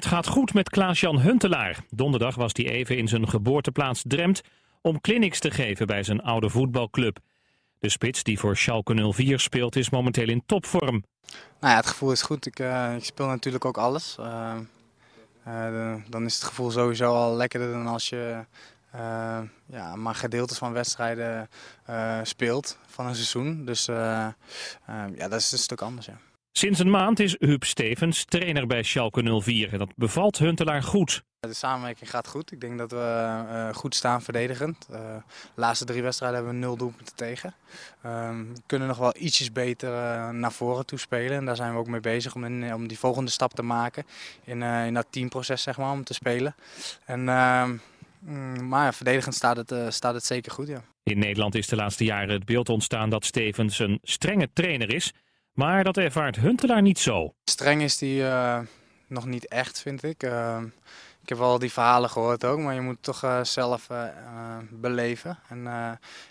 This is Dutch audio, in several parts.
Het gaat goed met Klaas-Jan Huntelaar. Donderdag was hij even in zijn geboorteplaats Drempt om clinics te geven bij zijn oude voetbalclub. De spits die voor Schalke 04 speelt is momenteel in topvorm. Nou ja, het gevoel is goed. Ik, eh, ik speel natuurlijk ook alles. Eh, eh, dan is het gevoel sowieso al lekkerder dan als je ja, maar gedeeltes van wedstrijden speelt van een seizoen. Dus ja, dat is een stuk anders. Ja. Sinds een maand is Huub Stevens trainer bij Schalke 04 en dat bevalt Huntelaar goed. De samenwerking gaat goed. Ik denk dat we eh, goed staan verdedigend. Eh, de laatste drie wedstrijden hebben we nul doelpunten tegen. Ehm, we kunnen nog wel ietsjes beter eh, naar voren toe spelen. En daar zijn we ook mee bezig om, om die volgende stap te maken. In, in dat teamproces, zeg maar, om te spelen. En, ehm, mm, maar verdedigend staat het, staat het zeker goed, ja. In Nederland is de laatste jaren het beeld ontstaan dat Stevens een strenge trainer is... Maar dat ervaart Huntelaar niet zo. Streng is die eh, nog niet echt, vind ik. Eh, ik heb al die verhalen gehoord ook, maar je moet toch eh, zelf beleven en,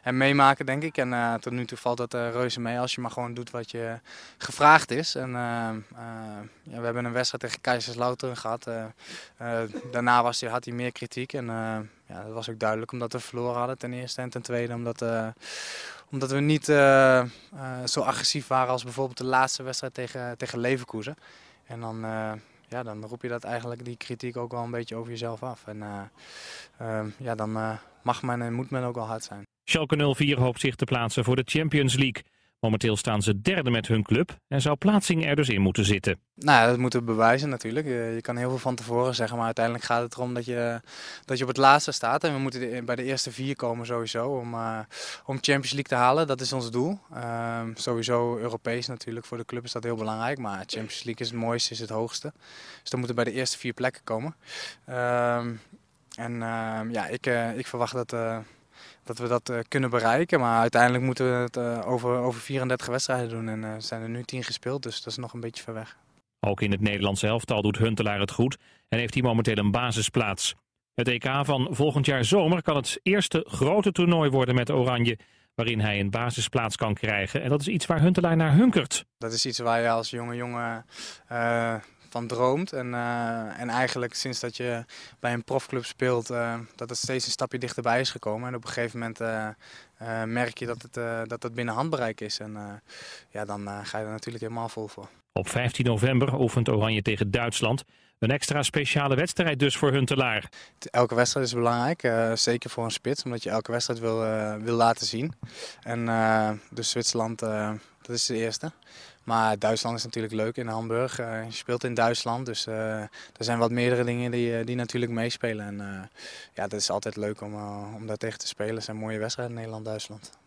en, meemaken, denk ik. En tot nu toe valt dat reuze mee als je maar gewoon doet wat je gevraagd is. En ja, we hebben een wedstrijd tegen Keizerslautern gehad. daarna was die, had hij meer kritiek en ja, dat was ook duidelijk omdat we verloren hadden ten eerste en ten tweede omdat omdat we niet eh, eh, zo agressief waren als bijvoorbeeld de laatste wedstrijd tegen, tegen Leverkusen. En dan, eh, ja, dan roep je dat eigenlijk, die kritiek ook wel een beetje over jezelf af. En ehm, ja, dan mag men en moet men ook wel hard zijn. Schalke 04 hoopt zich te plaatsen voor de Champions League. Momenteel staan ze derde met hun club en zou plaatsing er dus in moeten zitten. Nou, dat moeten we bewijzen natuurlijk. Je kan heel veel van tevoren zeggen, maar uiteindelijk gaat het erom dat je, dat je op het laatste staat. En we moeten bij de eerste vier komen sowieso om, uh, om Champions League te halen. Dat is ons doel. Ehm, sowieso Europees natuurlijk, voor de club is dat heel belangrijk. Maar Champions League is het mooiste, is het hoogste. Dus dan moeten we bij de eerste vier plekken komen. Ehm, en ehm, ja, ik, eh, ik verwacht dat eh, dat we dat eh, kunnen bereiken. Maar uiteindelijk moeten we het eh, over, over 34 wedstrijden doen. En eh, zijn er nu 10 gespeeld, dus dat is nog een beetje ver weg. Ook in het Nederlandse elftal doet Huntelaar het goed en heeft hij momenteel een basisplaats. Het EK van volgend jaar zomer kan het eerste grote toernooi worden met Oranje waarin hij een basisplaats kan krijgen. En dat is iets waar Huntelaar naar hunkert. Dat is iets waar je als jonge jongen van droomt. En, eh, en eigenlijk sinds dat je bij een profclub speelt, eh, dat het steeds een stapje dichterbij is gekomen. En op een gegeven moment eh, merk je dat het, dat het binnen handbereik is. En ja, dan ga je er natuurlijk helemaal vol voor. Op 15 november oefent Oranje tegen Duitsland. Een extra speciale wedstrijd dus voor Huntelaar. Elke wedstrijd is belangrijk, zeker voor een spits, omdat je elke wedstrijd wil, wil laten zien. En uh, dus Zwitserland, dat is de eerste. Maar Duitsland is natuurlijk leuk in Hamburg. Eh, je speelt in Duitsland, dus eh, er zijn wat meerdere dingen die, eh, die natuurlijk meespelen. En ja, dat is altijd leuk om, om daar tegen te spelen. Het zijn mooie wedstrijden in Nederland-Duitsland.